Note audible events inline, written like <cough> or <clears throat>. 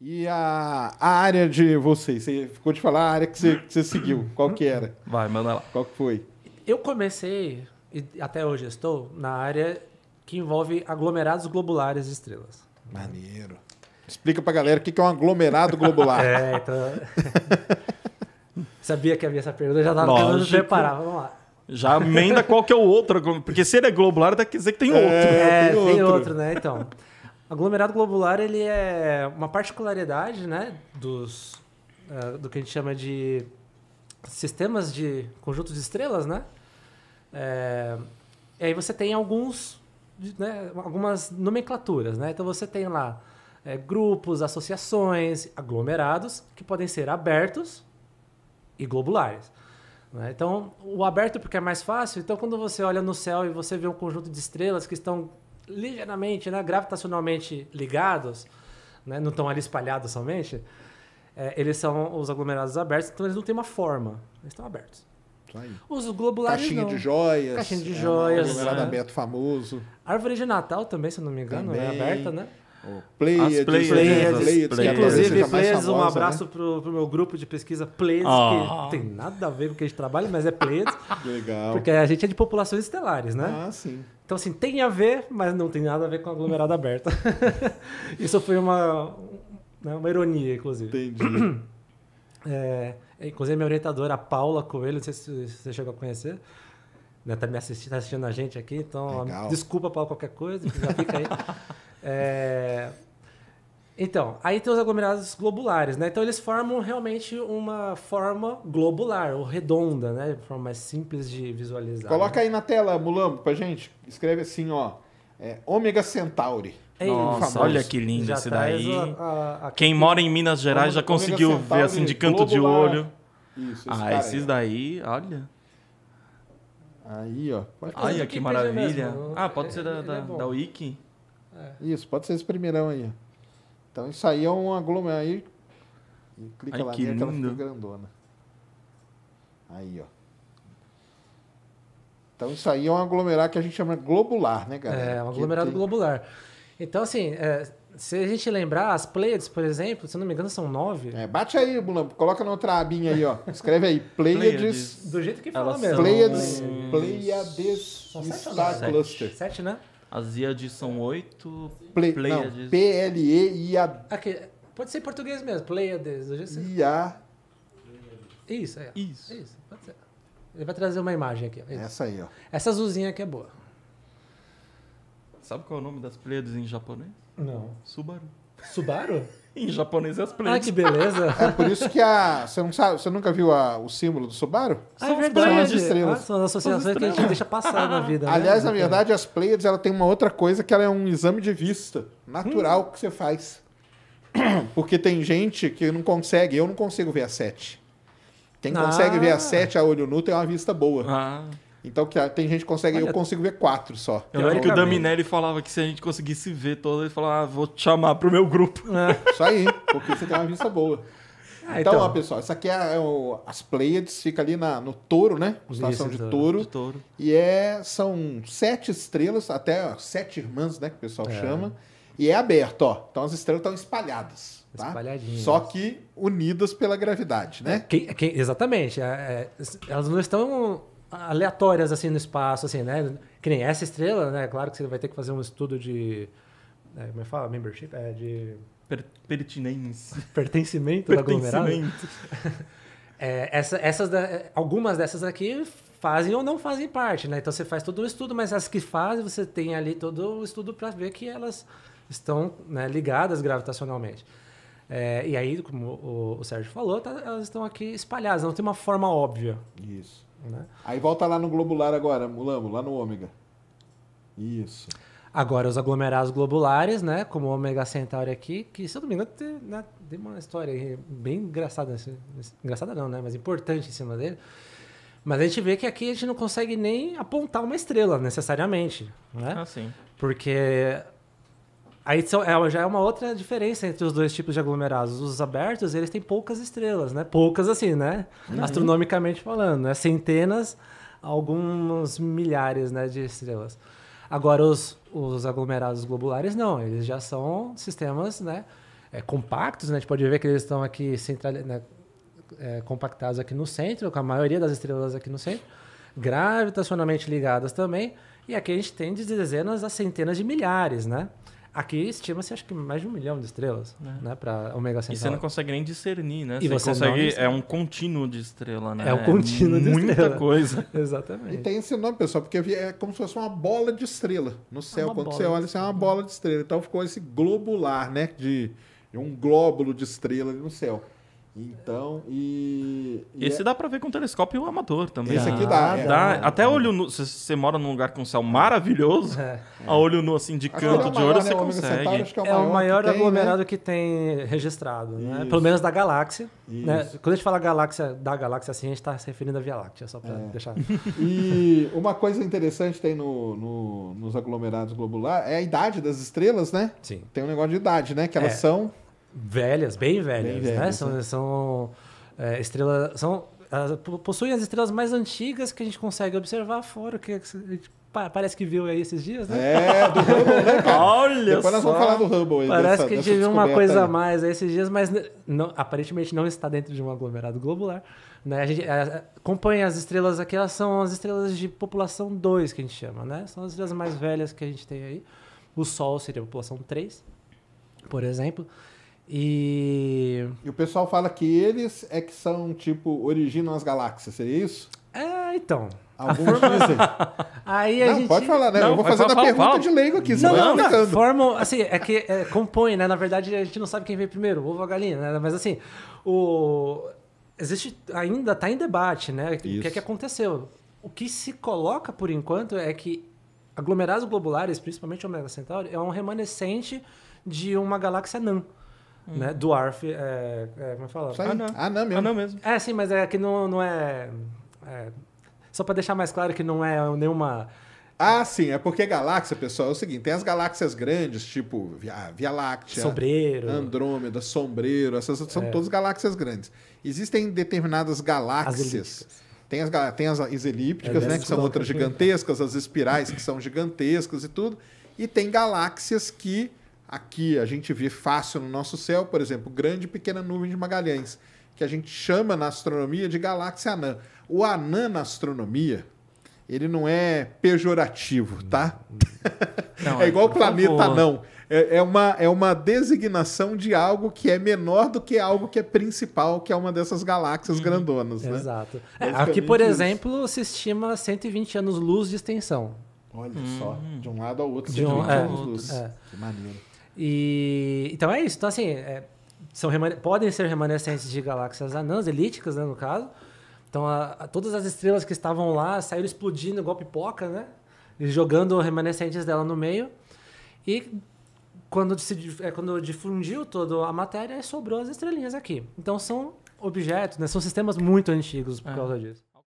E a, a área de vocês? Você ficou de falar a área que você, que você seguiu. Qual que era? Vai, manda lá. Qual que foi? Eu comecei, e até hoje estou, na área que envolve aglomerados globulares de estrelas. Maneiro. Explica pra galera o que é um aglomerado globular. <laughs> é, então... <laughs> Sabia que havia essa pergunta, já estava tentando preparar. Vamos lá. Já emenda qual que é o outro, porque se ele é globular, dá quer dizer que tem outro. É, é <laughs> tem, outro. tem outro, né? Então... Aglomerado globular ele é uma particularidade, né, dos uh, do que a gente chama de sistemas de conjuntos de estrelas, né? É, e aí você tem alguns, né, algumas nomenclaturas, né? Então você tem lá é, grupos, associações, aglomerados que podem ser abertos e globulares. Né? Então o aberto porque é mais fácil. Então quando você olha no céu e você vê um conjunto de estrelas que estão ligeiramente, né, gravitacionalmente ligados, né, não estão ali espalhados somente, é, eles são os aglomerados abertos, então eles não têm uma forma, eles estão abertos. Os globulares Caixinha não. de joias. Caixinha de é, joias. Aglomerado né? aberto famoso. árvore de Natal também, se não me engano, é também. é aberta, né? Players, players, né? players, players, players é Inclusive, Players, um né? abraço pro, pro meu grupo de pesquisa Players, oh. que ah. tem nada a ver com o que a gente trabalha, mas é Players. <laughs> Legal. Porque a gente é de populações estelares, né? Ah, sim. Então, assim, tem a ver, mas não tem nada a ver com aglomerada aberta. <laughs> Isso foi uma, né, uma ironia, inclusive. Entendi. <clears throat> É, é, inclusive, minha orientadora, a Paula Coelho, não sei se você chegou a conhecer, né, tá me assistindo, tá assistindo a gente aqui, então, Legal. desculpa, Paula, qualquer coisa, já fica aí. <laughs> É... Então, aí tem os aglomerados globulares, né? Então eles formam realmente uma forma globular, ou redonda, né? Forma mais simples de visualizar. Coloca né? aí na tela, Mulambo, pra gente. Escreve assim, ó. É, ômega Centauri. Ei, é Nossa, olha que lindo esse daí. A, a, a... Quem mora em Minas Gerais já conseguiu ver assim de canto globular. de olho. Isso, ah, esses daí, olha. Aí, ó. Pode Olha que maravilha. Ah, pode é, ser da, da, é da Wiki. É. Isso, pode ser esse primeirão aí. Então isso aí é um aglomerado. Aí clica Ai, lá dentro, ela fica grandona. Aí, ó. Então isso aí é um aglomerado que a gente chama globular, né, galera? É, um aglomerado tem... globular. Então, assim, é, se a gente lembrar, as Pleiades, por exemplo, se não me engano, são nove. É, bate aí, Bulampo. Coloca na outra abinha aí, ó. Escreve aí, <laughs> Pleiades. Do jeito que fala Elas mesmo. Pleiades, Pleiades são sete Star sete? Cluster. Sete, né? As IADs é são oito. Play, Pleiades. É P-L-E-I-A. Pode ser em português mesmo, Pleiades. Eu já IA. Isso, é. Isso. Isso, pode ser. Ele vai trazer uma imagem aqui. Isso. Essa aí, ó. Essa azulzinha aqui é boa. Sabe qual é o nome das Pleiades em japonês? Não. Subaru. Subaru? <laughs> em japonês é as plates. Ah, que beleza. <laughs> é por isso que a. Você, não sabe, você nunca viu a, o símbolo do Subaru? Ah, são é verdade. São as estrelas. Ah, são as associações as que a gente deixa passar na vida. Né? Aliás, né? na verdade, as Pleiades ela tem uma outra coisa que ela é um exame de vista natural hum. que você faz. <clears throat> Porque tem gente que não consegue, eu não consigo ver a 7. Quem ah. consegue ver a 7 a olho nu tem uma vista boa. Ah. Então que tem gente que consegue, Olha, eu consigo ver quatro só. Eu lembro que o Daminelli falava que se a gente conseguisse ver todas, ele falava, ah, vou te chamar pro meu grupo. É. Isso aí, porque você tem uma vista boa. Ah, então, então, ó, pessoal, essa aqui é o, as Pleiades, fica ali na, no touro, né? Estação de, touro, de touro. E é, são sete estrelas, até ó, sete irmãs, né? Que o pessoal é. chama. E é aberto, ó. Então as estrelas estão espalhadas. Tá? Espalhadinhas. Só que unidas pela gravidade, né? que, é, que, exatamente. É, é, elas não estão aleatórias assim no espaço, assim, né? Que nem essa estrela, né? Claro que você vai ter que fazer um estudo de. Né? como é que fala? Membership? É de. Per pertinência. <laughs> Pertencimento, Pertencimento do <laughs> é, essa, essas da, algumas dessas aqui fazem ou não fazem parte, né? Então você faz todo o estudo, mas as que fazem, você tem ali todo o estudo para ver que elas estão né, ligadas gravitacionalmente. É, e aí, como o, o Sérgio falou, tá, elas estão aqui espalhadas, não tem uma forma óbvia. Isso. Né? Aí volta lá no globular agora, Mulamo, lá no ômega. Isso. Agora, os aglomerados globulares, né? Como o ômega Centauri aqui, que se eu não me engano, tem, né, tem uma história bem engraçada. Engraçada não, né? Mas importante em cima dele. Mas a gente vê que aqui a gente não consegue nem apontar uma estrela necessariamente, né? Ah, sim. Porque Aí é, já é uma outra diferença entre os dois tipos de aglomerados. Os abertos, eles têm poucas estrelas, né? Poucas assim, né? Uhum. Astronomicamente falando, né? Centenas, alguns milhares né, de estrelas. Agora, os, os aglomerados globulares, não. Eles já são sistemas né, é, compactos, né? A gente pode ver que eles estão aqui central, né, é, compactados aqui no centro, com a maioria das estrelas aqui no centro. Gravitacionalmente ligadas também. E aqui a gente tem de dezenas a centenas de milhares, né? Aqui estima-se acho que mais de um milhão de estrelas, é. né? Para Omega Centauri. E você não consegue nem discernir, né? E você, você consegue. É um contínuo de estrela, né? É um contínuo é de muita estrela. Muita coisa. <laughs> Exatamente. E tem esse nome, pessoal, porque é como se fosse uma bola de estrela no é céu. É Quando você olha, você é uma bola de estrela. Então ficou esse globular, né? De, de um glóbulo de estrela ali no céu. Então, e. e Esse é... dá para ver com o telescópio amador também. Esse né? aqui dá. Ah, dá. É, até olho nu. Se você mora num lugar com céu maravilhoso, é. a olho nu, assim, de canto é de olho, né? você consegue. é, o maior que tem, né? aglomerado né? que tem registrado, né? Pelo menos da galáxia. Né? Quando a gente fala galáxia, da galáxia assim, a gente está se referindo à Via Láctea, só para deixar. <laughs> E uma coisa interessante tem no, no, nos aglomerados globulares é a idade das estrelas, né? Sim. Tem um negócio de idade, né? Que elas são Velhas, bem velhas, bem velhas né? São, né? são é, estrelas. São, possuem as estrelas mais antigas que a gente consegue observar fora, que a gente parece que viu aí esses dias, né? É, do <laughs> Hubble, né, cara? Olha Depois só. nós vamos falar do Hubble. Aí, parece dessa, que viu uma coisa a mais esses dias, mas não, aparentemente não está dentro de um aglomerado globular. Né? A gente é, é, acompanha as estrelas aqui, elas são as estrelas de população 2, que a gente chama, né? São as estrelas mais velhas que a gente tem aí. O Sol seria a população 3, por exemplo. E... e o pessoal fala que eles é que são, tipo, originam as galáxias, seria isso? É, então. Alguns <laughs> Aí a não, gente... pode falar, né? Não, eu vou fazer uma pergunta fala. de leigo aqui, Não, não, não, formam Forma, assim, é que é, compõe, né? Na verdade, a gente não sabe quem veio primeiro, ovo ou a galinha, né? Mas assim, o... Existe, ainda está em debate, né? Isso. O que é que aconteceu? O que se coloca, por enquanto, é que aglomerados globulares, principalmente o Omega Centauri, é um remanescente de uma galáxia não Hum. Né? Dwarf é, é, Como é fala? Ah, anã. mesmo. mesmo. É, sim, mas é que não, não é, é. Só pra deixar mais claro que não é nenhuma. Ah, sim, é porque galáxia, pessoal, é o seguinte: tem as galáxias grandes, tipo Via, Via Láctea, Sombreiro. Andrômeda, Sombreiro, essas são é. todas galáxias grandes. Existem determinadas galáxias. tem as, tem as, as elípticas, é, né, que são outras <laughs> gigantescas, as espirais, que são gigantescas e tudo. E tem galáxias que aqui a gente vê fácil no nosso céu, por exemplo, grande e pequena nuvem de Magalhães, que a gente chama na astronomia de galáxia anã. O anã na astronomia, ele não é pejorativo, tá? Não, <laughs> é igual é, planeta favor. não. É, é, uma, é uma designação de algo que é menor do que algo que é principal, que é uma dessas galáxias hum, grandonas, né? Exato. É, aqui, por isso. exemplo, se estima 120 anos-luz de extensão. Olha hum. só, de um lado ao outro, de um, é. anos-luz. É. Que maneiro. E, então é isso. Então, assim, é, são podem ser remanescentes de galáxias anãs, elíticas né, no caso. Então, a, a, todas as estrelas que estavam lá saíram explodindo igual pipoca, né? E jogando remanescentes dela no meio. E quando, se, é, quando difundiu toda a matéria, sobrou as estrelinhas aqui. Então, são objetos, né? São sistemas muito antigos por é. causa disso.